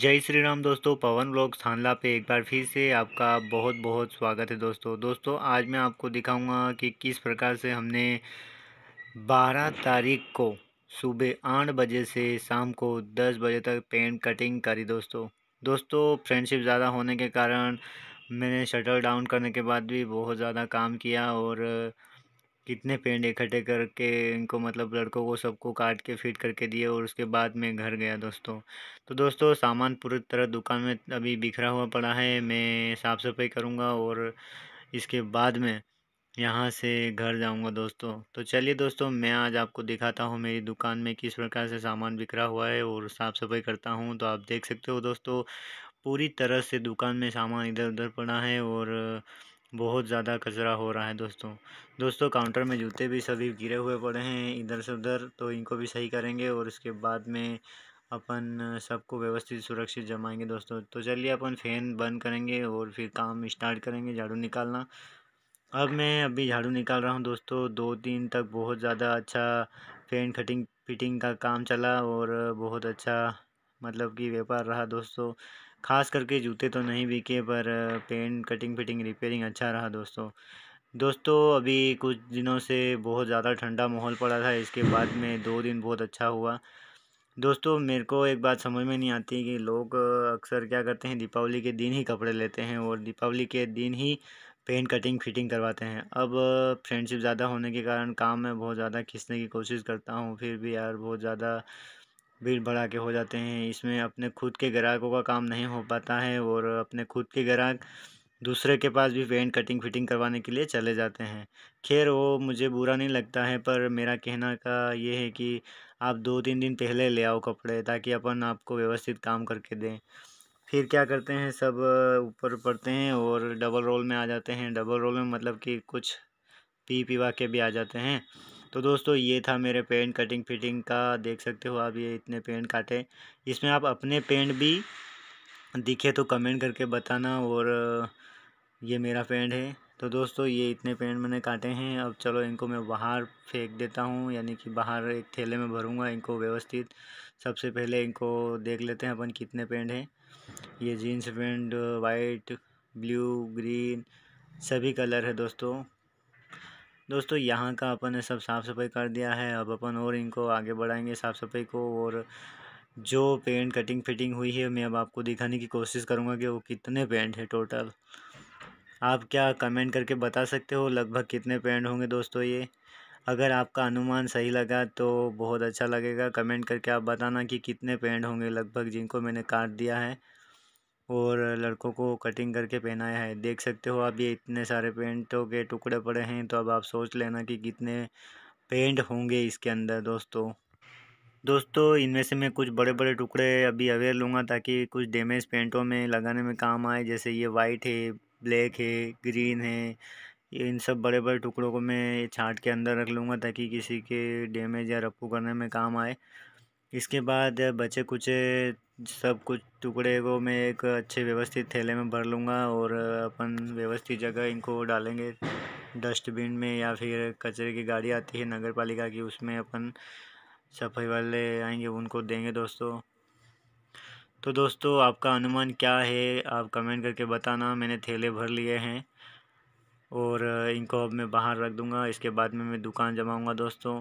जय श्री राम दोस्तों पवन ब्लॉग थानला पे एक बार फिर से आपका बहुत बहुत स्वागत है दोस्तों दोस्तों आज मैं आपको दिखाऊंगा कि किस प्रकार से हमने 12 तारीख को सुबह आठ बजे से शाम को 10 बजे तक पेंट कटिंग करी दोस्तों दोस्तों फ्रेंडशिप ज़्यादा होने के कारण मैंने शटर डाउन करने के बाद भी बहुत ज़्यादा काम किया और कितने पेड़ इकट्ठे करके इनको मतलब लड़कों को सबको काट के फिट करके दिए और उसके बाद मैं घर गया दोस्तों तो दोस्तों सामान पूरी तरह दुकान में अभी बिखरा हुआ पड़ा है मैं साफ़ सफाई करूँगा और इसके बाद में यहाँ से घर जाऊँगा दोस्तों तो चलिए दोस्तों मैं आज आपको दिखाता हूँ मेरी दुकान में किस प्रकार से सामान बिखरा हुआ है और साफ़ सफाई करता हूँ तो आप देख सकते हो दोस्तों पूरी तरह से दुकान में सामान इधर उधर पड़ा है और बहुत ज़्यादा कचरा हो रहा है दोस्तों दोस्तों काउंटर में जूते भी सभी गिरे हुए पड़े हैं इधर से उधर तो इनको भी सही करेंगे और उसके बाद में अपन सबको व्यवस्थित सुरक्षित जमाएंगे दोस्तों तो चलिए अपन फैन बंद करेंगे और फिर काम स्टार्ट करेंगे झाड़ू निकालना अब मैं अभी झाड़ू निकाल रहा हूँ दोस्तों दो दिन तक बहुत ज़्यादा अच्छा फैन कटिंग फिटिंग का काम चला और बहुत अच्छा मतलब कि व्यापार रहा दोस्तों खास करके जूते तो नहीं बिके पर पेंट कटिंग फिटिंग रिपेयरिंग अच्छा रहा दोस्तों दोस्तों अभी कुछ दिनों से बहुत ज़्यादा ठंडा माहौल पड़ा था इसके बाद में दो दिन बहुत अच्छा हुआ दोस्तों मेरे को एक बात समझ में नहीं आती कि लोग अक्सर क्या करते हैं दीपावली के दिन ही कपड़े लेते हैं और दीपावली के दिन ही पेंट कटिंग फिटिंग करवाते हैं अब फ्रेंडशिप ज़्यादा होने के कारण काम में बहुत ज़्यादा खींचने की कोशिश करता हूँ फिर भी यार बहुत ज़्यादा भीड़ के हो जाते हैं इसमें अपने खुद के ग्राहकों का काम नहीं हो पाता है और अपने खुद के ग्राहक दूसरे के पास भी पेंट कटिंग फिटिंग करवाने के लिए चले जाते हैं खैर वो मुझे बुरा नहीं लगता है पर मेरा कहना का ये है कि आप दो तीन दिन पहले ले आओ कपड़े ताकि अपन आपको व्यवस्थित काम करके दें फिर क्या करते हैं सब ऊपर पड़ते हैं और डबल रोल में आ जाते हैं डबल रोल में मतलब कि कुछ पी पीवा के भी आ जाते हैं तो दोस्तों ये था मेरे पेंट कटिंग फिटिंग का देख सकते हो आप ये इतने पेंट काटे इसमें आप अपने पेंट भी दिखे तो कमेंट करके बताना और ये मेरा पेंट है तो दोस्तों ये इतने पेंट मैंने काटे हैं अब चलो इनको मैं बाहर फेंक देता हूँ यानी कि बाहर एक थैले में भरूँगा इनको व्यवस्थित सबसे पहले इनको देख लेते हैं अपन कितने पेंट हैं ये jeans pant white blue green सभी कलर है दोस्तों दोस्तों यहाँ का अपन ने सब साफ़ सफाई कर दिया है अब अपन और इनको आगे बढ़ाएंगे साफ़ सफाई को और जो पेंट कटिंग फिटिंग हुई है मैं अब आपको दिखाने की कोशिश करूँगा कि वो कितने पेंट है टोटल आप क्या कमेंट करके बता सकते हो लगभग कितने पेंट होंगे दोस्तों ये अगर आपका अनुमान सही लगा तो बहुत अच्छा लगेगा कमेंट करके आप बताना कि कितने पेंट होंगे लगभग जिनको मैंने काट दिया है और लड़कों को कटिंग करके पहनाया है देख सकते हो आप ये इतने सारे पेंटों के टुकड़े पड़े हैं तो अब आप सोच लेना कि कितने पेंट होंगे इसके अंदर दोस्तों दोस्तों इनमें से मैं कुछ बड़े बड़े टुकड़े अभी अवेयर लूँगा ताकि कुछ डैमेज पेंटों में लगाने में काम आए जैसे ये वाइट है ब्लैक है ग्रीन है इन सब बड़े बड़े टुकड़ों को मैं छाट के अंदर रख लूँगा ताकि किसी के डैमेज या रफू करने में काम आए इसके बाद बचे कुछ सब कुछ टुकड़े को मैं एक अच्छे व्यवस्थित थैले में भर लूँगा और अपन व्यवस्थित जगह इनको डालेंगे डस्टबिन में या फिर कचरे की गाड़ी आती है नगर पालिका की उसमें अपन सफाई वाले आएंगे उनको देंगे दोस्तों तो दोस्तों आपका अनुमान क्या है आप कमेंट करके बताना मैंने थैले भर लिए हैं और इनको अब मैं बाहर रख दूँगा इसके बाद में मैं दुकान जमाऊँगा दोस्तों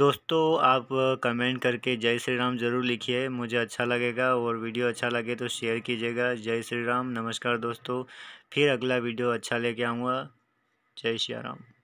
दोस्तों आप कमेंट करके जय श्री राम ज़रूर लिखिए मुझे अच्छा लगेगा और वीडियो अच्छा लगे तो शेयर कीजिएगा जय श्री राम नमस्कार दोस्तों फिर अगला वीडियो अच्छा लेके आऊँगा जय श्री राम